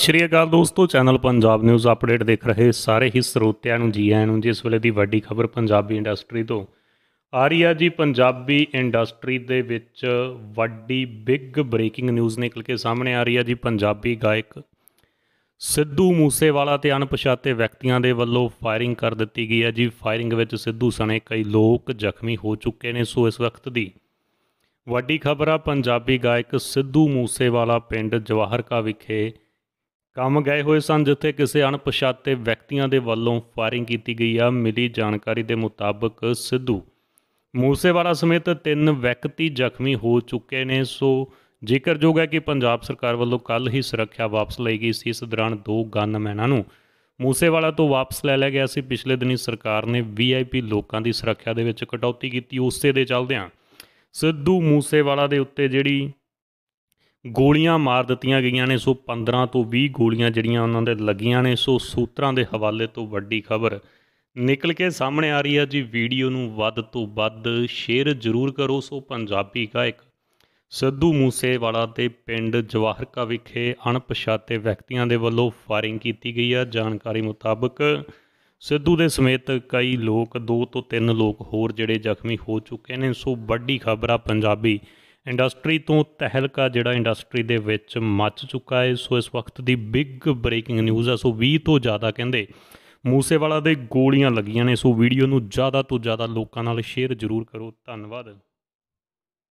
ਸ਼੍ਰੀ ਅਕਾਲ ਦੋਸਤੋ channel Punjab news update ਦੇਖ ਰਹੇ ਸਾਰੇ ਹੀ ਸਰੋਤਿਆਂ ਨੂੰ ਜੀ ਆਇਆਂ ਨੂੰ ਜਿਸ ਵੇਲੇ ਦੀ ਵੱਡੀ ਖਬਰ ਪੰਜਾਬੀ ਇੰਡਸਟਰੀ ਤੋਂ ਆ ਰਹੀ ਹੈ ਜੀ ਪੰਜਾਬੀ ਇੰਡਸਟਰੀ ਦੇ ਵਿੱਚ ਵੱਡੀ ਬਿਗ ਬ੍ਰੇਕਿੰਗ ਨਿਊਜ਼ ਨਿਕਲ ਕੇ ਸਾਹਮਣੇ ਆ ਰਹੀ ਹੈ ਜੀ ਪੰਜਾਬੀ ਗਾਇਕ ਸਿੱਧੂ ਮੂਸੇਵਾਲਾ ਤੇ ਅਣਪਛਾਤੇ ਵਿਅਕਤੀਆਂ ਦੇ ਵੱਲੋਂ ਫਾਇਰਿੰਗ ਕਰ ਦਿੱਤੀ ਗਈ ਹੈ ਜੀ ਫਾਇਰਿੰਗ ਵਿੱਚ ਸਿੱਧੂ ਸਣੇ ਕਈ ਲੋਕ ਜ਼ਖਮੀ ਹੋ ਚੁੱਕੇ ਨੇ ਸੋ ਇਸ ਵਕਤ ਦੀ ਵੱਡੀ ਖਬਰ ਆ ਪੰਜਾਬੀ ਗਾਇਕ ਸਿੱਧੂ ਮੂਸੇਵਾਲਾ ਪਿੰਡ ਜਵਾਹਰਕਾ ਵਿਖੇ ਕੰਮ ਗਏ ਹੋਏ ਸਨ ਜਿੱਥੇ ਕਿਸੇ ਅਣਪਛਾਤੇ ਵਿਅਕਤੀਆਂ ਦੇ ਵੱਲੋਂ ਫਾਇਰਿੰਗ ਕੀਤੀ ਗਈ ਆ ਮਿਲੀ ਜਾਣਕਾਰੀ ਦੇ ਮੁਤਾਬਕ ਸਿੱਧੂ ਮੂਸੇਵਾਲਾ ਸਮੇਤ ਤਿੰਨ ਵਿਅਕਤੀ ਜ਼ਖਮੀ ਹੋ ਚੁੱਕੇ ਨੇ ਸੋ ਜੋਗ ਹੈ ਕਿ ਪੰਜਾਬ ਸਰਕਾਰ ਵੱਲੋਂ ਕੱਲ ਹੀ ਸੁਰੱਖਿਆ ਵਾਪਸ ਲਈ ਗਈ ਸੀ ਇਸ ਦੌਰਾਨ ਦੋ ਗਨਮੈਨਾਂ ਨੂੰ ਮੂਸੇਵਾਲਾ ਤੋਂ ਵਾਪਸ ਲੈ ਲਿਆ ਗਿਆ ਸੀ ਪਿਛਲੇ ਦਿਨੀ ਸਰਕਾਰ ਨੇ ਵੀਆਈਪੀ ਲੋਕਾਂ ਦੀ ਸੁਰੱਖਿਆ ਦੇ ਵਿੱਚ ਕਟੌਤੀ ਕੀਤੀ ਉਸੇ ਦੇ ਚੱਲਦਿਆਂ ਸਿੱਧੂ ਮੂਸੇਵਾਲਾ ਦੇ ਉੱਤੇ ਜਿਹੜੀ ਗੋਲੀਆਂ ਮਾਰ ਦਿੱਤੀਆਂ ਗਈਆਂ ਨੇ ਸੋ 15 ਤੋਂ 20 ਗੋਲੀਆਂ ਜਿਹੜੀਆਂ ਉਹਨਾਂ ਦੇ ਲੱਗੀਆਂ ਨੇ ਸੋ ਸੂਤਰਾਂ ਦੇ ਹਵਾਲੇ ਤੋਂ ਵੱਡੀ ਖਬਰ ਨਿਕਲ ਕੇ ਸਾਹਮਣੇ ਆ ਰਹੀ ਹੈ ਜੀ ਵੀਡੀਓ ਨੂੰ ਵੱਧ ਤੋਂ ਵੱਧ ਸ਼ੇਅਰ ਜ਼ਰੂਰ ਕਰੋ ਸੋ ਪੰਜਾਬੀ ਗਾਇਕ ਸਿੱਧੂ ਮੂਸੇਵਾਲਾ ਦੇ ਪਿੰਡ ਜਵਾਹਰਕਾ ਵਿਖੇ ਅਣਪਛਾਤੇ ਵਿਅਕਤੀਆਂ ਦੇ ਵੱਲੋਂ ਫਾਇਰਿੰਗ ਕੀਤੀ ਗਈ ਹੈ ਜਾਣਕਾਰੀ ਮੁਤਾਬਕ ਸਿੱਧੂ ਦੇ ਸਮੇਤ ਕਈ ਲੋਕ 2 ਤੋਂ 3 ਲੋਕ ਹੋਰ ਜਿਹੜੇ ਜ਼ਖਮੀ ਹੋ ਚੁੱਕੇ ਨੇ ਸੋ ਵੱਡੀ ਖਬਰ ਆ ਪੰਜਾਬੀ ਇੰਡਸਟਰੀ ਤੋਂ ਤਹਿਲਕਾ ਜਿਹੜਾ ਇੰਡਸਟਰੀ ਦੇ ਵਿੱਚ ਮੱਚ ਚੁੱਕਾ ਹੈ ਸੋ ਇਸ ਵਕਤ ਦੀ ਬਿਗ ਬ੍ਰੇਕਿੰਗ ਨਿਊਜ਼ ਆ ਸੋ 20 ਤੋਂ ਜ਼ਿਆਦਾ ਕਹਿੰਦੇ ਮੂਸੇਵਾਲਾ ਦੇ ਗੋਲੀਆਂ ਲੱਗੀਆਂ ਨੇ ਸੋ ਵੀਡੀਓ ਨੂੰ ਜ਼ਿਆਦਾ ਤੋਂ ਜ਼ਿਆਦਾ ਲੋਕਾਂ ਨਾਲ ਸ਼ੇਅਰ ਜ਼ਰੂਰ ਕਰੋ ਧੰਨਵਾਦ